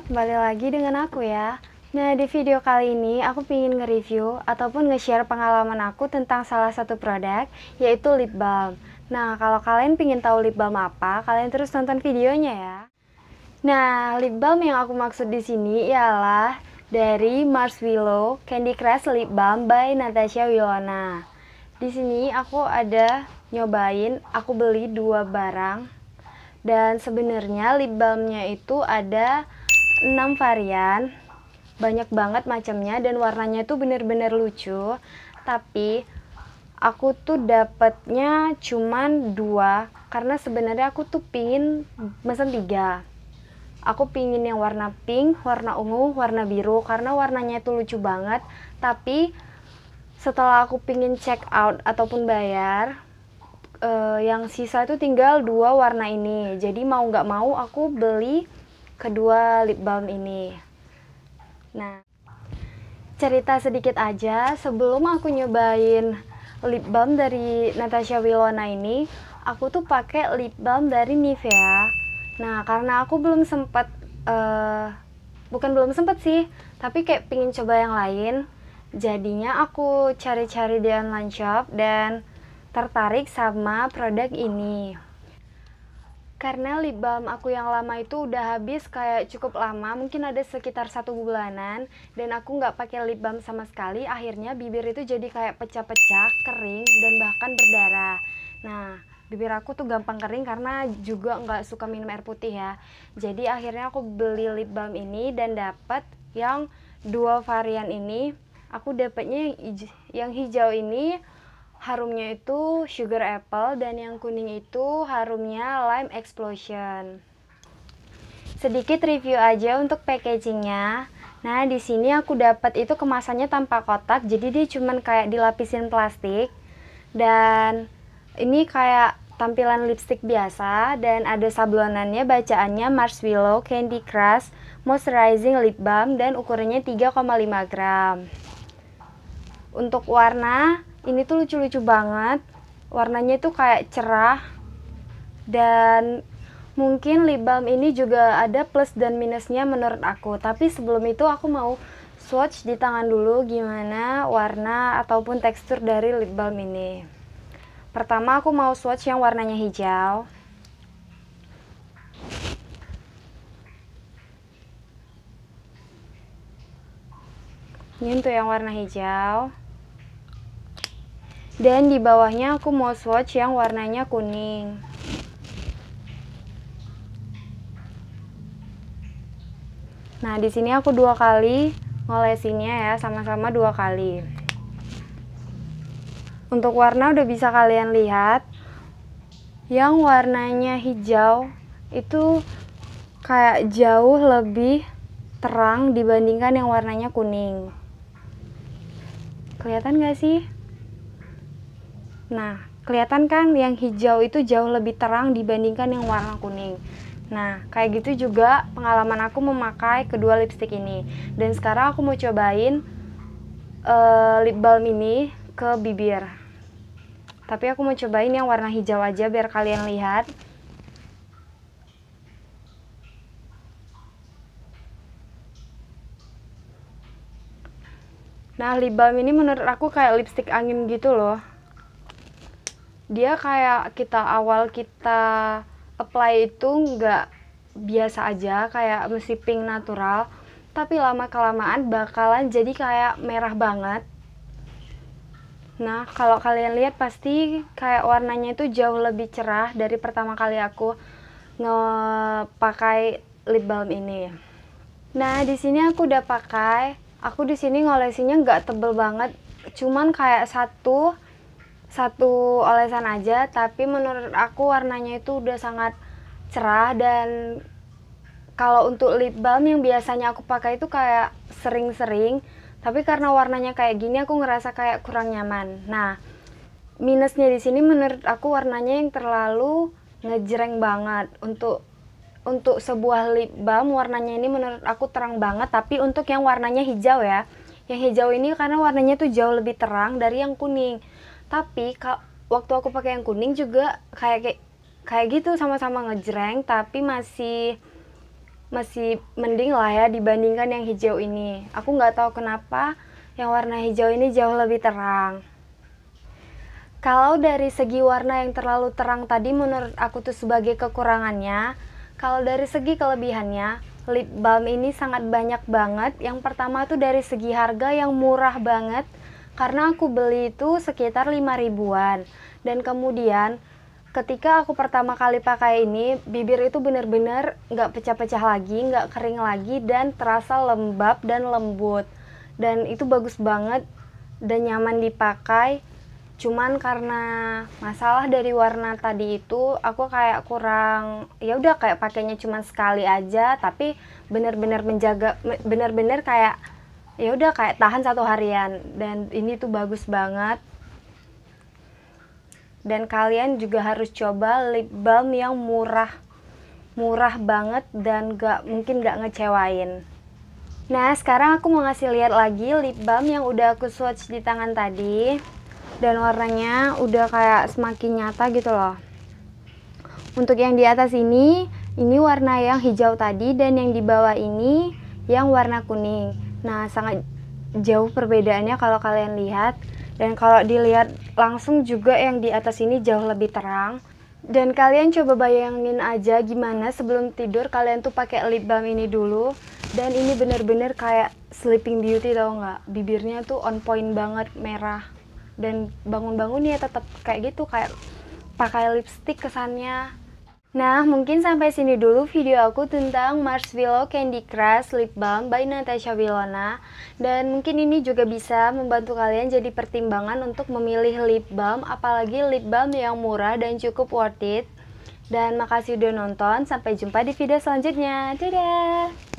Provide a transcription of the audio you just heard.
kembali lagi dengan aku ya. Nah, di video kali ini aku ingin nge-review ataupun nge-share pengalaman aku tentang salah satu produk, yaitu lip balm. Nah, kalau kalian ingin tahu lip balm apa, kalian terus tonton videonya ya. Nah, lip balm yang aku maksud di sini ialah dari Mars Willow Candy Crush Lip Balm by Natasha Wilona. Di sini aku ada nyobain, aku beli dua barang dan sebenarnya lip balmnya itu ada 6 varian. Banyak banget macamnya dan warnanya itu bener-bener lucu. Tapi aku tuh dapetnya cuman dua karena sebenarnya aku tuh pingin mesen tiga aku pingin yang warna pink, warna ungu, warna biru karena warnanya itu lucu banget. Tapi setelah aku pingin check out ataupun bayar, uh, yang sisa itu tinggal dua warna ini. Jadi mau nggak mau aku beli kedua lip balm ini. Nah, cerita sedikit aja sebelum aku nyobain lip balm dari Natasha Wilona ini, aku tuh pakai lip balm dari Nivea. Nah, karena aku belum sempat uh, eh, bukan belum sempat sih, tapi kayak pingin coba yang lain. Jadinya aku cari-cari di online shop dan tertarik sama produk ini karena lip balm aku yang lama itu udah habis kayak cukup lama mungkin ada sekitar satu bulanan dan aku nggak pakai lip balm sama sekali akhirnya bibir itu jadi kayak pecah-pecah kering dan bahkan berdarah nah bibir aku tuh gampang kering karena juga nggak suka minum air putih ya jadi akhirnya aku beli lip balm ini dan dapat yang dua varian ini aku dapatnya yang hijau ini harumnya itu sugar apple dan yang kuning itu harumnya lime explosion. Sedikit review aja untuk packagingnya. Nah, di sini aku dapat itu kemasannya tanpa kotak, jadi dia cuman kayak dilapisin plastik. Dan ini kayak tampilan lipstick biasa dan ada sablonannya bacaannya Marshmallow Candy Crush Moisturizing Lip Balm dan ukurannya 3,5 gram. Untuk warna ini tuh lucu-lucu banget warnanya tuh kayak cerah dan mungkin lip balm ini juga ada plus dan minusnya menurut aku tapi sebelum itu aku mau swatch di tangan dulu gimana warna ataupun tekstur dari lip balm ini pertama aku mau swatch yang warnanya hijau ini untuk yang warna hijau dan di bawahnya aku mau swatch yang warnanya kuning nah di sini aku dua kali ngolesinnya ya sama-sama dua kali untuk warna udah bisa kalian lihat yang warnanya hijau itu kayak jauh lebih terang dibandingkan yang warnanya kuning kelihatan gak sih? Nah, kelihatan kan yang hijau itu jauh lebih terang dibandingkan yang warna kuning. Nah, kayak gitu juga pengalaman aku memakai kedua lipstick ini. Dan sekarang aku mau cobain uh, lip balm ini ke bibir. Tapi aku mau cobain yang warna hijau aja biar kalian lihat. Nah, lip balm ini menurut aku kayak lipstick angin gitu loh dia kayak kita awal kita apply itu nggak biasa aja kayak mesti pink natural tapi lama kelamaan bakalan jadi kayak merah banget nah kalau kalian lihat pasti kayak warnanya itu jauh lebih cerah dari pertama kali aku ngepakai lip balm ini nah di sini aku udah pakai aku di sini ngolesinya nggak tebel banget cuman kayak satu satu olesan aja tapi menurut aku warnanya itu udah sangat cerah dan kalau untuk lip balm yang biasanya aku pakai itu kayak sering-sering tapi karena warnanya kayak gini aku ngerasa kayak kurang nyaman nah minusnya di sini menurut aku warnanya yang terlalu ngejreng banget untuk untuk sebuah lip balm warnanya ini menurut aku terang banget tapi untuk yang warnanya hijau ya yang hijau ini karena warnanya tuh jauh lebih terang dari yang kuning tapi kak waktu aku pakai yang kuning juga kayak kayak kayak gitu sama-sama ngejreng tapi masih masih mending lah ya dibandingkan yang hijau ini aku nggak tahu kenapa yang warna hijau ini jauh lebih terang kalau dari segi warna yang terlalu terang tadi menurut aku tuh sebagai kekurangannya kalau dari segi kelebihannya lip balm ini sangat banyak banget yang pertama tuh dari segi harga yang murah banget karena aku beli itu sekitar 5 ribuan. Dan kemudian ketika aku pertama kali pakai ini, bibir itu benar-benar nggak pecah-pecah lagi, nggak kering lagi, dan terasa lembab dan lembut. Dan itu bagus banget dan nyaman dipakai. Cuman karena masalah dari warna tadi itu, aku kayak kurang, ya udah kayak pakainya cuman sekali aja, tapi benar-benar menjaga, benar-benar kayak ya udah kayak tahan satu harian dan ini tuh bagus banget dan kalian juga harus coba lip balm yang murah murah banget dan gak mungkin gak ngecewain nah sekarang aku mau ngasih lihat lagi lip balm yang udah aku swatch di tangan tadi dan warnanya udah kayak semakin nyata gitu loh untuk yang di atas ini ini warna yang hijau tadi dan yang di bawah ini yang warna kuning Nah, sangat jauh perbedaannya kalau kalian lihat dan kalau dilihat langsung juga yang di atas ini jauh lebih terang. Dan kalian coba bayangin aja gimana sebelum tidur kalian tuh pakai lip balm ini dulu dan ini bener-bener kayak sleeping beauty tau nggak bibirnya tuh on point banget merah dan bangun-bangun ya tetap kayak gitu kayak pakai lipstick kesannya Nah, mungkin sampai sini dulu video aku tentang Marshmallow Candy Crush Lip Balm by Natasha Wilona. Dan mungkin ini juga bisa membantu kalian jadi pertimbangan untuk memilih lip balm, apalagi lip balm yang murah dan cukup worth it. Dan makasih udah nonton, sampai jumpa di video selanjutnya. Dadah!